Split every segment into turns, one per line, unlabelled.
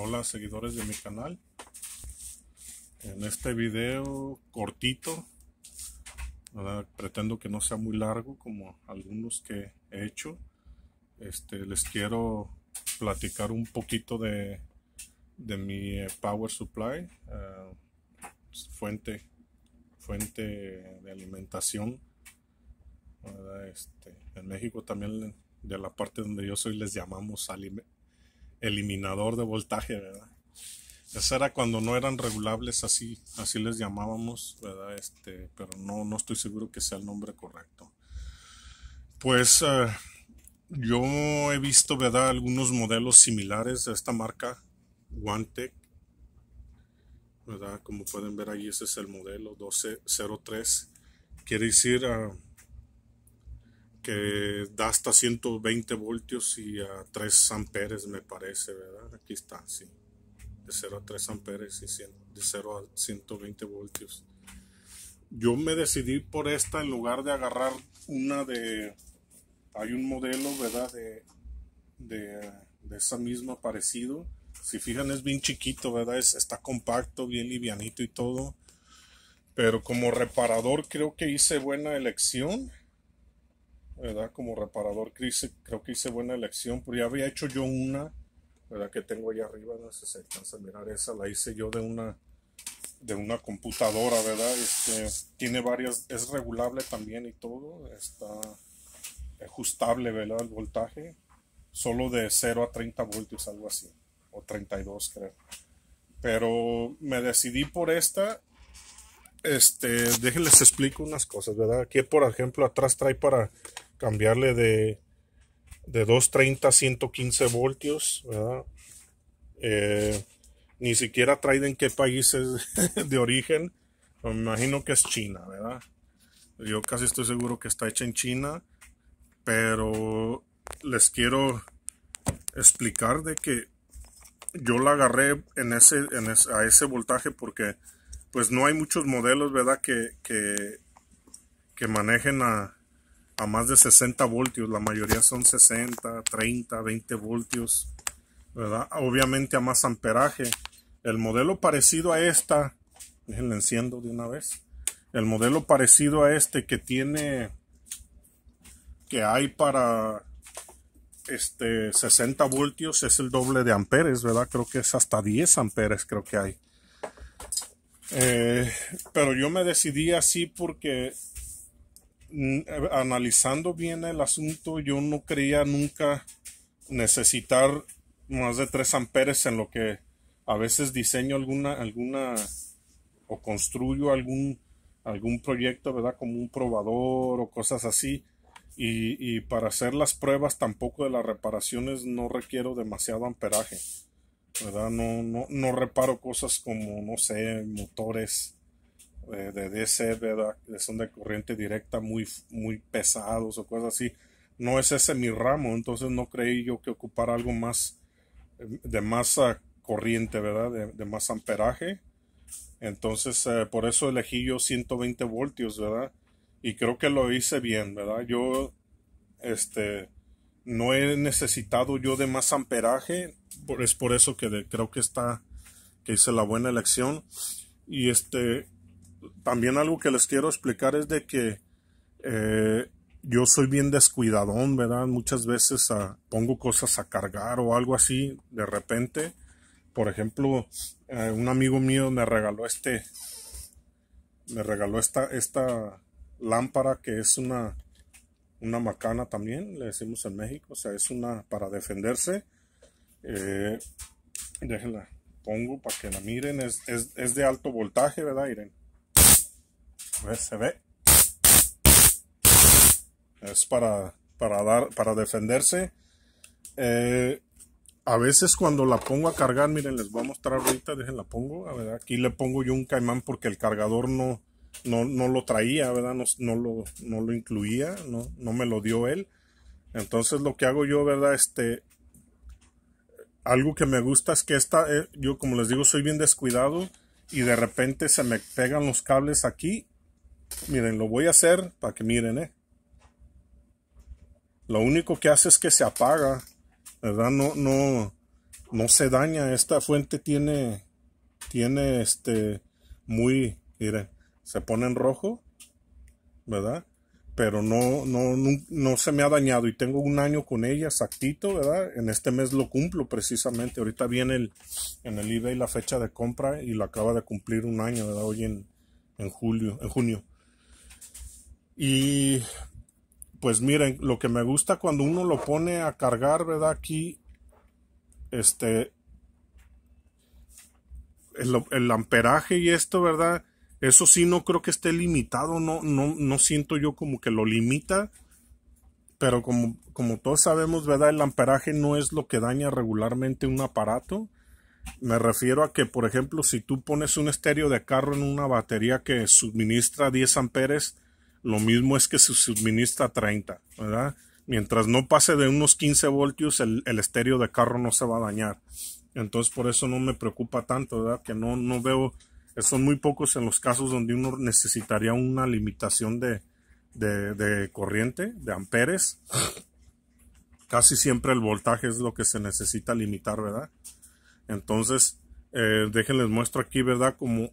Hola seguidores de mi canal. En este video cortito, pretendo que no sea muy largo como algunos que he hecho. Este, les quiero platicar un poquito de, mi eh, power supply, eh, fuente, fuente de alimentación. Este, en México también de la parte donde yo soy les llamamos alimentos eliminador de voltaje, ¿verdad? Ese era cuando no eran regulables así, así les llamábamos, ¿verdad? Este, pero no, no estoy seguro que sea el nombre correcto. Pues eh, yo he visto, ¿verdad? Algunos modelos similares de esta marca, OneTech, ¿verdad? Como pueden ver ahí, ese es el modelo 1203. Quiere decir, ah, que da hasta 120 voltios y a 3 amperes me parece, ¿verdad? Aquí está, sí. De 0 a 3 amperes y 100, de 0 a 120 voltios. Yo me decidí por esta en lugar de agarrar una de... Hay un modelo, ¿verdad? De, esa misma parecido. Si fijan es bien chiquito, ¿verdad? está compacto, bien livianito y todo. Pero como reparador creo que hice buena elección como reparador creo que hice buena elección, pero ya había hecho yo una, ¿verdad? Que tengo ahí arriba, no sé si se alcanza a mirar esa, la hice yo de una de una computadora, ¿verdad? Este, tiene varias, es regulable también y todo, está ajustable, ¿verdad? El voltaje, solo de 0 a 30 voltios, algo así, o 32 creo. Pero me decidí por esta, este, déjenles explico unas cosas, ¿verdad? Aquí, por ejemplo, atrás trae para cambiarle de, de 230 a 115 voltios, ¿verdad? Eh, ni siquiera traen en qué países de origen. Me imagino que es China, ¿verdad? Yo casi estoy seguro que está hecha en China, pero les quiero explicar de que yo la agarré en ese, en a ese voltaje porque pues no hay muchos modelos, ¿verdad? que, que manejen a, a más de 60 voltios, la mayoría son 60, 30, 20 voltios, ¿verdad? Obviamente a más amperaje. El modelo parecido a esta, déjenle enciendo de una vez, el modelo parecido a este que tiene, que hay para este 60 voltios es el doble de amperes, ¿verdad? Creo que es hasta 10 amperes, creo que hay. Eh, pero yo me decidí así porque eh, analizando bien el asunto, yo no creía nunca necesitar más de 3 amperes en lo que a veces diseño alguna, alguna o construyo algún, algún proyecto, ¿verdad? Como un probador o cosas así. Y, y, para hacer las pruebas tampoco de las reparaciones no requiero demasiado amperaje, ¿verdad? No, no, no reparo cosas como, no sé, motores eh, de DC, ¿verdad? Que son de corriente directa muy, muy pesados o cosas así. No es ese mi ramo, entonces no creí yo que ocupar algo más em, de más corriente, ¿verdad? De, más amperaje. Entonces, eh, por eso elegí yo 120 voltios, ¿verdad? Y creo que lo hice bien, ¿verdad? Yo, este, no he necesitado yo de más amperaje, es por eso que creo que está, que hice la buena elección. Y este, también algo que les quiero explicar es de que eh, yo soy bien descuidadón, ¿verdad? Muchas veces ah, pongo cosas a cargar o algo así de repente. Por ejemplo, eh, un amigo mío me regaló este, me regaló esta, esta lámpara que es una, una macana también, le decimos en México, o sea, es una para defenderse. Eh, déjenla, pongo para que la miren, es, de alto voltaje, ¿verdad? Irene se ve. Es para, para, dar, para defenderse. Eh, a veces cuando la pongo a cargar, miren, les voy a mostrar ahorita, la pongo, aquí le pongo yo un caimán porque el cargador no, no, lo traía, ¿verdad? No, no, lo, incluía, no, me lo dio él. Entonces lo que hago yo, ¿verdad? Este, algo que me gusta es que esta, eh, yo como les digo, soy bien descuidado y de repente se me pegan los cables aquí Miren, lo voy a hacer para que miren, ¿eh? Lo único que hace es que se apaga, ¿verdad? No, no, no se daña. Esta fuente tiene, tiene este, muy, miren, se pone en rojo, ¿verdad? Pero no, no, no, se me ha dañado y tengo un año con ella exactito, ¿verdad? En este mes lo cumplo precisamente. Ahorita viene en el eBay la fecha de compra y lo acaba de cumplir un año, ¿verdad? Hoy en, en julio, en junio. Y pues miren, lo que me gusta cuando uno lo pone a cargar, ¿verdad? Aquí, este, el, amperaje y esto, ¿verdad? Eso sí, no creo que esté limitado, no, no, no siento yo como que lo limita, pero como, como todos sabemos, ¿verdad? El amperaje no es lo que daña regularmente un aparato. Me refiero a que, por ejemplo, si tú pones un estéreo de carro en una batería que suministra 10 amperes, lo mismo es que se suministra 30, ¿verdad? Mientras no pase de unos 15 voltios, el, estéreo de carro no se va a dañar. Entonces por eso no me preocupa tanto, ¿verdad? Que no, no veo, son muy pocos en los casos donde uno necesitaría una limitación de, corriente, de amperes. Casi siempre el voltaje es lo que se necesita limitar, ¿verdad? Entonces, eh, déjenles muestro aquí, ¿verdad? Como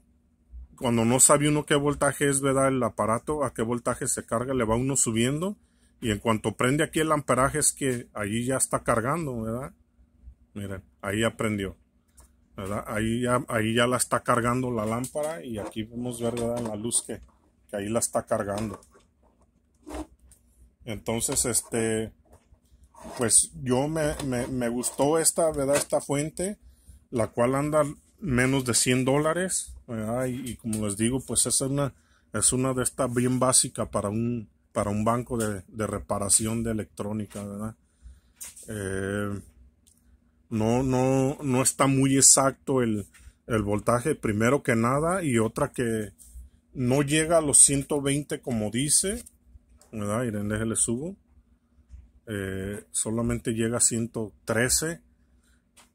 cuando no sabe uno qué voltaje es, ¿verdad? El aparato, a qué voltaje se carga, le va uno subiendo. Y en cuanto prende aquí el amperaje es que ahí ya está cargando, ¿verdad? Miren, ahí aprendió. ¿verdad? Ahí ya, ahí ya la está cargando la lámpara y aquí podemos ver la luz que, ahí la está cargando. Entonces, este, pues yo me, me gustó esta, ¿verdad? Esta fuente, la cual anda menos de 100 dólares. Y, como les digo, pues es una, es una de estas bien básica para un, para un banco de, reparación de electrónica, eh, no, no, está muy exacto el, voltaje, primero que nada, y otra que no llega a los 120 como dice, ¿verdad? Miren, déjenle subo. Eh, solamente llega a 113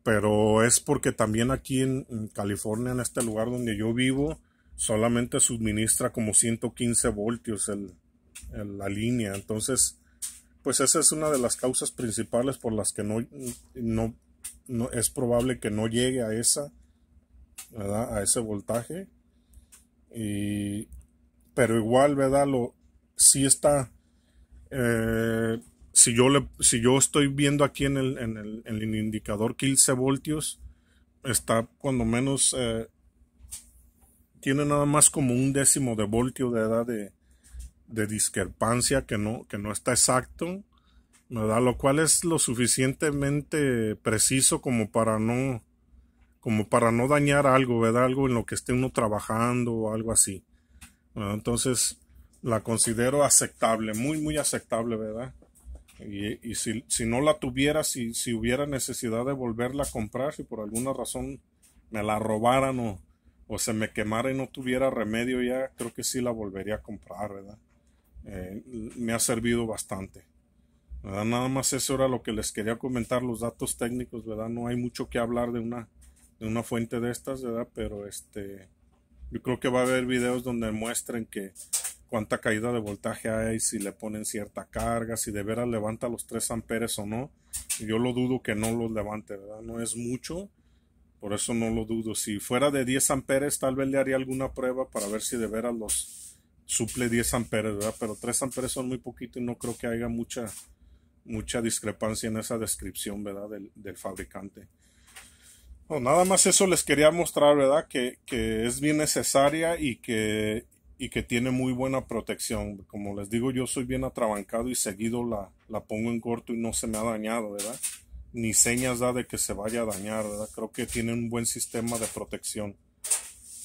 pero es porque también aquí en, California, en este lugar donde yo vivo, solamente suministra como 115 voltios el, la línea. Entonces, pues esa es una de las causas principales por las que no, no, es probable que no llegue a esa, ¿verdad? A ese voltaje. Y, pero igual, ¿verdad? Lo, sí está... Eh, si yo, le, si yo estoy viendo aquí en el, en el, indicador 15 voltios, está cuando menos, eh, tiene nada más como un décimo de voltio de edad de, discrepancia que no, que no está exacto, ¿verdad? Lo cual es lo suficientemente preciso como para no, como para no dañar algo, ¿verdad? Algo en lo que esté uno trabajando o algo así. Entonces, la considero aceptable, muy, muy aceptable, ¿verdad? Y, si, si, no la tuviera, si, si, hubiera necesidad de volverla a comprar, si por alguna razón me la robaran o, se me quemara y no tuviera remedio ya, creo que sí la volvería a comprar, ¿verdad? Eh, me ha servido bastante. Nada más eso era lo que les quería comentar, los datos técnicos, ¿verdad? No hay mucho que hablar de una, de una fuente de estas, ¿verdad? Pero este, yo creo que va a haber videos donde muestren que cuánta caída de voltaje hay, si le ponen cierta carga, si de veras levanta los 3 amperes o no. Yo lo dudo que no los levante, ¿verdad? No es mucho, por eso no lo dudo. Si fuera de 10 amperes, tal vez le haría alguna prueba para ver si de veras los suple 10 amperes, ¿verdad? Pero 3 amperes son muy poquito y no creo que haya mucha, mucha discrepancia en esa descripción, ¿verdad? Del, fabricante. nada más eso les quería mostrar, ¿verdad? que es bien necesaria y que y que tiene muy buena protección. Como les digo, yo soy bien atrabancado y seguido la, la pongo en corto y no se me ha dañado, ¿verdad? Ni señas da de que se vaya a dañar, ¿verdad? Creo que tiene un buen sistema de protección.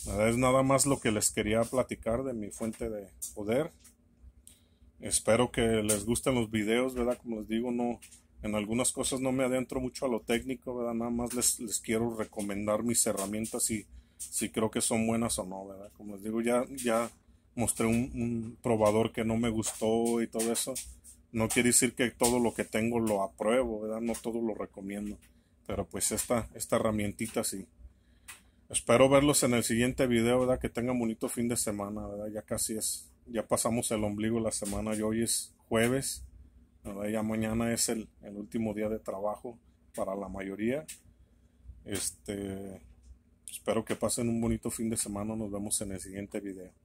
¿verdad? Es nada más lo que les quería platicar de mi fuente de poder. Espero que les gusten los videos, ¿verdad? Como les digo, no, en algunas cosas no me adentro mucho a lo técnico, ¿verdad? Nada más les, les quiero recomendar mis herramientas y si creo que son buenas o no, ¿verdad? Como les digo, ya, ya mostré un, probador que no me gustó y todo eso. No quiere decir que todo lo que tengo lo apruebo, ¿verdad? No todo lo recomiendo. Pero pues esta, esta herramientita sí. Espero verlos en el siguiente video, ¿verdad? Que tengan bonito fin de semana, ¿verdad? Ya casi es, ya pasamos el ombligo la semana y hoy es jueves, Ya mañana es el, el último día de trabajo para la mayoría. Este, espero que pasen un bonito fin de semana. Nos vemos en el siguiente video.